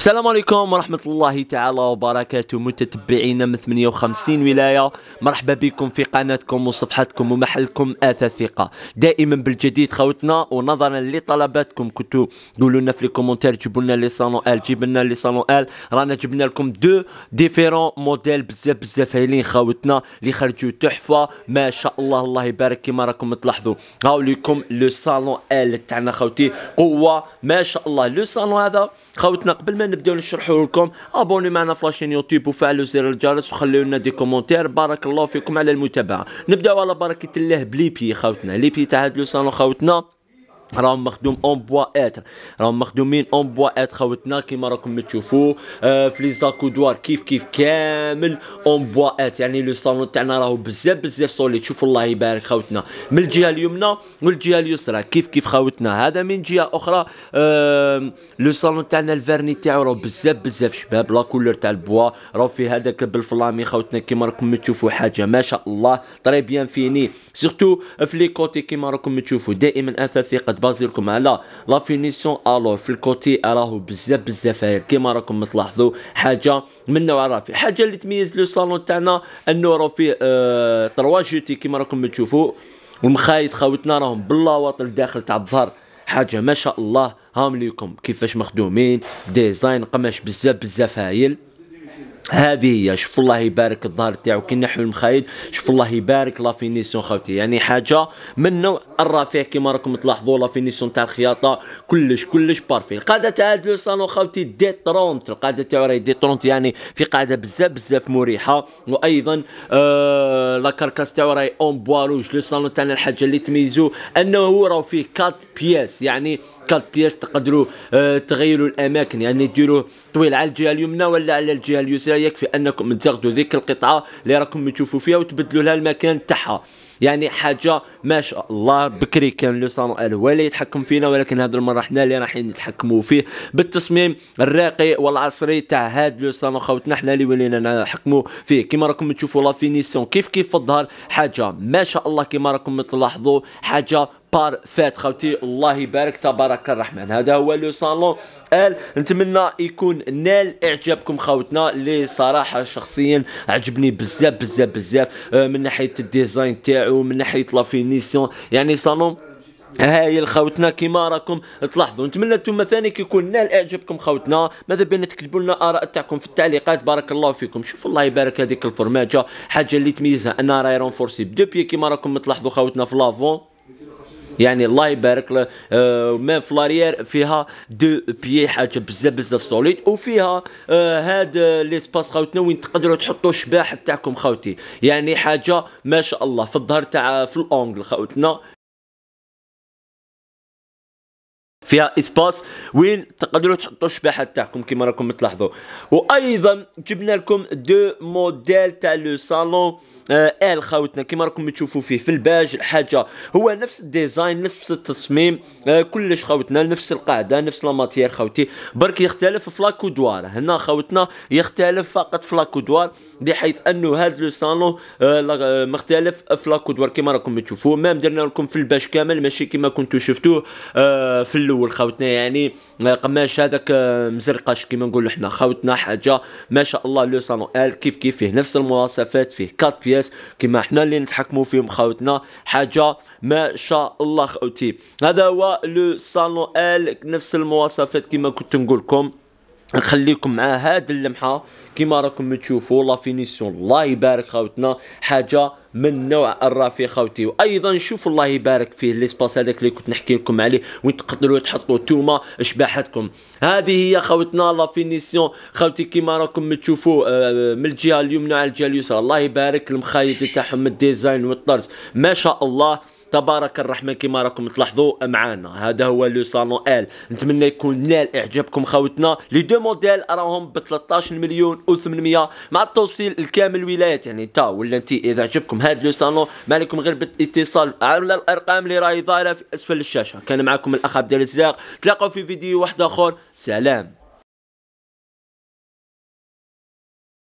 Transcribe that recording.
السلام عليكم ورحمة الله تعالى وبركاته متتبعينا من 58 ولاية مرحبا بكم في قناتكم وصفحتكم ومحلكم آثا الثقة دائما بالجديد خوتنا ونظرا لطلباتكم كنتوا قولوا لنا في الكومنتار جيبوا لنا لي صالون ال جيب لنا لي صالون ال رانا جبنا لكم دو ديفيرون موديل بزاف بزاف هايلين خوتنا اللي خرجوا تحفة ما شاء الله الله يبارك كما راكم تلاحظوا هاو لكم لو صالون ال تاعنا خوتي قوة ما شاء الله لو صالون هذا خوتنا قبل ما نبداو نشرحوا لكم ابوني معنا في لاشين يوتيوب وفعلوا زر الجرس وخليو لنا دي كومونتير بارك الله فيكم على المتابعه نبداو على بركه الله بليبي خوتنا ليبي تاع هاد لوسان خوتنا راهم مخدوم اون بوا اتر راهم مخدومين اون بوا اتر خوتنا كيما راكم تشوفوا آه، في لي زاكودوار كيف كيف كامل اون بوا اتر يعني لو صالون تاعنا راهو بزاف بزاف صولي تشوفوا الله يبارك خوتنا من الجهه اليمنى والجهه اليسرى كيف كيف خوتنا هذا من جهه اخرى آه، لو صالون تاعنا الفرني تاعو راهو بزاف بزاف شباب لا كولور تاع البوا راهو في هذاك بالفلامي خوتنا كيما راكم تشوفوا حاجه ما شاء الله طري بيان فيني سيرتو في لي كوتي كيما راكم تشوفوا دائما اثاثي قد غنبازي لكم على لا فينيسيون الور في الكوتي راهو بزاف بزاف هايل كيما راكم تلاحظوا حاجه من نوع رافي حاجه اللي تميز لو صالون تاعنا انه راه فيه اه تروا جوتي كيما راكم تشوفوا والمخايط خاوتنا راهم باللاوط الداخل تاع الظهر حاجه ما شاء الله هام ليكم كيفاش مخدومين ديزاين قماش بزاف بزاف هايل هذه هي شوف الله يبارك الظهر تاعو كي نحو المخايد شوف الله يبارك لا فينيسيون خاوتي يعني حاجه من نوع الرفيع كيما راكم تلاحظوا لا فينيسيون تاع الخياطه كلش كلش بارفي القاعده تاع هاد لو صالون خاوتي دي ترونت القاعده تاعو راهي دي ترونت يعني في قاعده بزاف بزاف مريحه وايضا آه لا كاركاس تاعو راهي اون بوا روج لو صالون تاعنا الحاجه اللي تميزو انه راهو فيه كات بياس يعني كات بياس تقدروا آه تغيروا الاماكن يعني ديروه طويل على الجهه اليمنى ولا على الجهه اليسرى يكفي انكم تاخذوا ذيك القطعه اللي راكم تشوفوا فيها وتبدلوا لها المكان تاعها يعني حاجه ما شاء الله بكري كان لو صالون اللي يتحكم فينا ولكن هذه المره حنا اللي رايحين نتحكموا فيه بالتصميم الراقي والعصري تاع هذا لو صالون خوتنا حنا اللي ولينا نحكموا فيه كما راكم تشوفوا لا فينيسيون كيف كيف في الظهر حاجه ما شاء الله كما راكم تلاحظوا حاجه بار فات الله يبارك تبارك الرحمن هذا هو لو صالون ال نتمنى يكون نال اعجابكم خوتنا اللي صراحه شخصيا عجبني بزاف بزاف بزاف آه، من ناحيه الديزاين تاعو من ناحيه لافينيسيون يعني صالون هاي خوتنا كيما راكم تلاحظوا نتمنى انتم ثاني يكون نال اعجابكم خوتنا ماذا بينا تكتبوا لنا اراء تاعكم في التعليقات بارك الله فيكم شوفوا الله يبارك هذيك الفرماجه حاجه اللي تميزها انها راهي رونفورسي بدو بي كيما راكم تلاحظوا خوتنا في لافون يعني الله يبارك له آه، ما فلاريير فيها دو بيي حاجه بزاف بزاف سوليد وفيها آه هاد ليسباس خاوتنا وين تقدروا تحطوا الشباح تاعكم خاوتي يعني حاجه ما شاء الله في الظهر تاع في الاونجل خاوتنا فيها اسباس وين تقدروا تحطوا الشباحه تاعكم كما راكم تلاحظوا وايضا جبنا لكم دو موديل تاع لو صالون آه ال خاوتنا كما راكم تشوفوا فيه في الباج الحاجه هو نفس الديزاين نفس التصميم آه كلش خاوتنا نفس القاعده نفس لاماتيير خاوتي برك يختلف في لاكودوار هنا خاوتنا يختلف فقط في لاكودوار بحيث انه هذا لو صالون آه, آه، مختلف في لاكودوار كما راكم تشوفوا مام درنا لكم في الباج كامل ماشي كما كنتوا شفتوه آه في الاول الاول خاوتنا يعني آه، قماش هذاك آه، مزرقاش كيما نقولوا حنا خاوتنا حاجه ما شاء الله لو صالون ال كيف كيف فيه نفس المواصفات فيه 4 بياس كيما حنا اللي نتحكموا فيهم خاوتنا حاجه ما شاء الله خاوتي هذا هو لو صالون ال نفس المواصفات كيما كنت نقول لكم نخليكم مع هذه اللمحه كيما راكم تشوفوا لا فينيسيون الله يبارك خاوتنا حاجه من نوع الرفيق خوتي وايضا شوف الله يبارك فيه ليسباس هذاك اللي كنت نحكي لكم عليه وين تقدروا تحطوا توما شباحتكم هذه هي خوتنا لا فينيسيون خوتي كيما راكم تشوفوا آه، من الجهه اليمنى على الجهه اليسرى الله يبارك المخايط تاعهم الديزاين والطرز ما شاء الله تبارك الرحمن كما راكم تلاحظوا معانا هذا هو لو صالون ال نتمنى يكون نال اعجابكم خاوتنا لي دو موديل راهم ب 13 مليون و800 مع التوصيل الكامل ولايات يعني تا ولا انت اذا عجبكم هذا لو صالون ما عليكم غير بالاتصال على الارقام اللي راهي ظاهره في اسفل الشاشه كان معكم الاخ عبد الرزاق تلاقوا في فيديو واحد اخر سلام